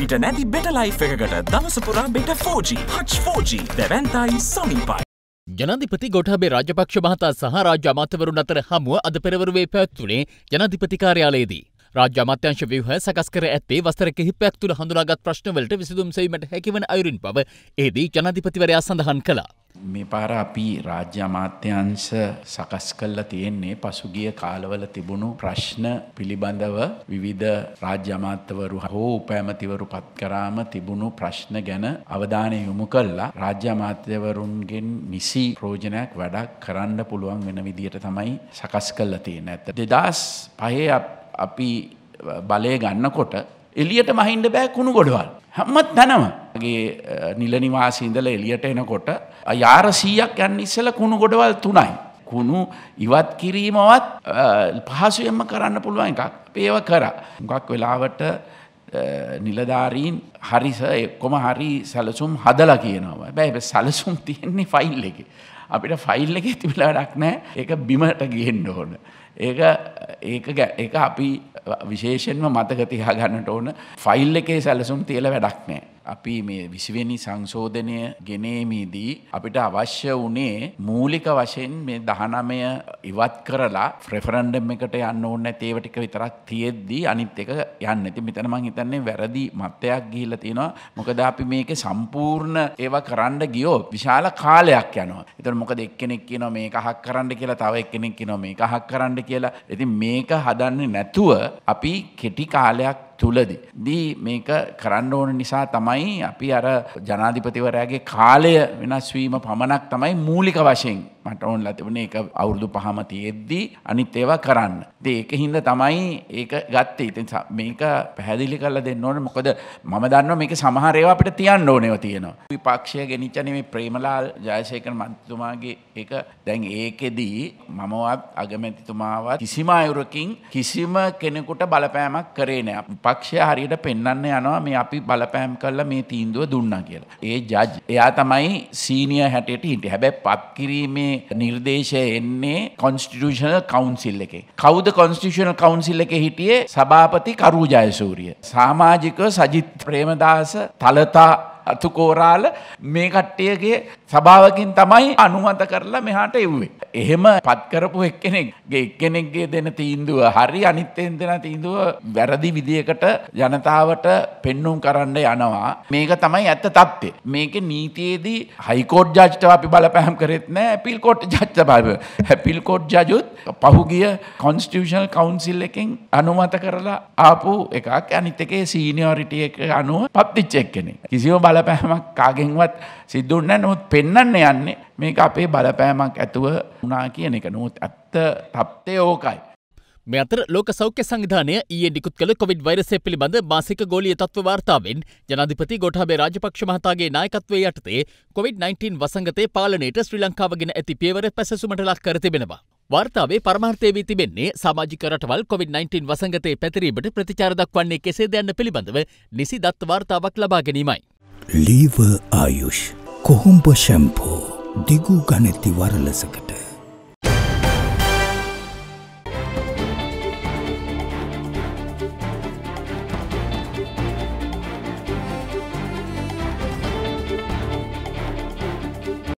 පිට නැති බෙටලයි් එකකට දවසපුරා බෙට 4G හච් 4G දැවැන්තයි සමීපයි. ජනාධිපති ගොටහබේ රාජපක්ෂ මහතා සහ රාජ්‍ය අමාත්‍යවරුන් අතර හමුව අද පෙරවරුවේ පැවැත්වුණේ ජනාධිපති කාර්යාලයේදී. රාජ්‍ය අමාත්‍යංශ ව්‍යුහ සකස් කර ඇත්තේ වසර කිහිපයක් තුළ හඳුනාගත් ප්‍රශ්නවලට විසඳුම් සෙවීමට හැකිවන අයුරින් බව එහිදී ජනාධිපතිවරයා සඳහන් කළා. මේ පාර අපි රාජ්‍ය අමාත්‍යංශ සකස් කල්ලා තියෙන්නේ පසුගිය කාලවල තිබුණු ප්‍රශ්න පිළිබඳව විවිධ රාජ්‍ය අමාත්‍යවරු හෝ උපෑමතිවරු පත් කරාම තිබුණු ප්‍රශ්න ගැන අවධානය යොමු කල්ලා රාජ්‍ය අමාත්‍යවරුන්ගෙන් නිසි ප්‍රෝජනයක් වැඩක් කරන්න පුළුවන් වෙන විදියට තමයි සකස් කල්ලා තියෙන ඇත. දෙදස් පහේ අප අපි බලය ගන්නකොට එලියට මහින්ද බෑ කුණු ගොඩවල්. හැම්මත් තැනමගේ නිලනිවාසිඉඳල එලියට එනකොට අයාර සීයක් යන්න ඉස්සල කුණු ගොඩවල් තුනයි. කුණු ඉවත් කිරීමවත් පහසුයම්ම කරන්න පුළුවන් එකක් පේව කර. ගක් වෙලාවට නිලධාරීන් හරිස එක්කොම හරි සැලසුම් හදලා කියනවා. බැයි සැලසුම් තියෙන්නේ ෆයිල් එක. අපිට ෆයිල් එකේ තිබිලා වැඩක් නැහැ ඒක බිමට ගිහින්න ඕන ඒක ඒක ඒක අපි විශේෂයෙන්ම මතක තියාගන්නට ඕන ෆයිල් එකේ සැලසුම් තියලා වැඩක් නැහැ අපි මේ විසිවෙනි සංශෝධනය ගෙනීමේදී අපිට අවශ්‍ය වනේ මූලික වශයෙන් මේ දහනමය ඉවත් කරලා ෆ්‍රෙෆරන්ඩම් එකට යන්න ඕන්න තේවටික විතරක් තියෙද්දී අනිත් එක යන්න ඇති මෙතනම හිතන්නේ වැරදි මත්තයක් ගිහිල තියෙනවා මොකද අපි මේක සම්පූර්ණ ඒව කරන්න ගියෝ විශාල කාලයක් යනවා එතට මොක දෙක්කෙනෙක් කියන මේ හක් කරන්න කියලා තව එක්කෙනෙක් කිනො මේ හක් කරන්න කියලා ඇති මේක හදන්න නැතුව අපි කෙටි කාලයක් තුලදි. දී මේක කරන්න ඕන නිසා තමයි අපි අර ජනාධිපතිවරයාගේ කාලය වෙනස් වීම පමණක් තමයි මූලික වශයෙන් මට ඕන් ලතිබුණේ එක අවුරුදු පහම තියෙද්දී අනිත් ඒවා කරන්න. ඒක හින්ද තමයි ඒක ගත්තේ ඉතින් මේක පැහැදිලි කරලා දෙන්න ඕනේ මොකද මම දන්නවා මේක සමහර ඒවා අපිට තියන්න ඕනේව තියෙනවා. විපක්ෂය ගෙනිච්ච නෙමේ ප්‍රේමලාල් ජයසේකර මන්ත්‍රතුමාගේ ඒක දැන් ඒකෙදී මමවත් අගමැතිතුමාවත් කිසිම අයුරකින් කිසිම කෙනෙකුට බලපෑමක් කරේ නෑ. පක්ෂය හරියට පෙන්න්න යනවා මේ අපි බලපෑම් කල්ලා මේ තීන්දුව දුන්න කියලා. ඒ ජජ් එයා තමයි සීනිය හැටට හිට හැබැ පත්කිරීමේ නිර්දේශය එන්නේ කොන්ස්ටිටෂනල් කවන්සිල් එක. කෞද කොන්ස්ටිෂනල් කවන්සිල් එක හිටියේ සභාපති කරු ජයසූරිය. සාමාජික සජිත් ප්‍රේමදාස තලතා අතුකෝරාල මේ කට්ටියගේ සභාවකින් තමයි අනුමත කරලා මෙහාට එව්වේ. එහෙම පත්කරපු එක්කෙනෙක්ගේ එක්කෙනෙක්ගේ දෙන තීන්දුව හරි අනිත්තයෙන් දෙන තීන්දුව වැරදි විදිකට ජනතාවට පෙන්නුම් කරන්න යනවා මේක තමයි ඇත්ත තත්ත්ේ මේක නීතියේදී හයිකෝඩ් ජජ්ටව අපි බලපෑම් කරෙත් නෑ පිල්කෝට් ජච්ච බව හැපිල්කෝඩ් ජජුත් පහුගිය කොන්ස්ටියෂල් කවන්සිල් එකෙන් අනුමත කරලා ආපු එකක් අනිතකේ සීනිියෝරිටිය එක අනුව පත්තිච්චෙක් කෙනෙ කිසිව බලපෑමක් කාගෙන්වත් සිද්ධන්න නොත් පෙන්න්න යන්නේ මේක අපේ බලපෑමක් ඇතුව උනා කියන එක නොත් ඇත්ත තත්ත්ය ඕකයි. මේ අතර ලෝක සෞඛ්‍ය සංවිධානය ඊයේ නිකුත් කළ කොවිඩ් වෛරසය පිළිබඳ මාසික ගෝලීය තත්ත්ව වාර්තාවෙන් ජනාධිපති ගෝඨාභය රාජපක්ෂ මහතාගේ නායකත්වයේ යටතේ කොවිඩ්-19 වසංගතයේ පාලනයට ශ්‍රී ලංකාව ගෙන ඇති පියවර පැසසුමට ලක් කර තිබෙනවා. වාර්තාවේ පරමාර්ථය වී තිබෙන්නේ සමාජික රටවල් කොවිඩ්-19 වසංගතයේ පැතිරීමට ප්‍රතිචාර දක්වන්නේ කෙසේද යන්න පිළිබඳව නිසි දත්ත වාර්තාවක් ලබා ගැනීමයි. ලීව ආයුෂ් කොහොඹ ෂැම්පෝ දිගු ගණති වරලසකට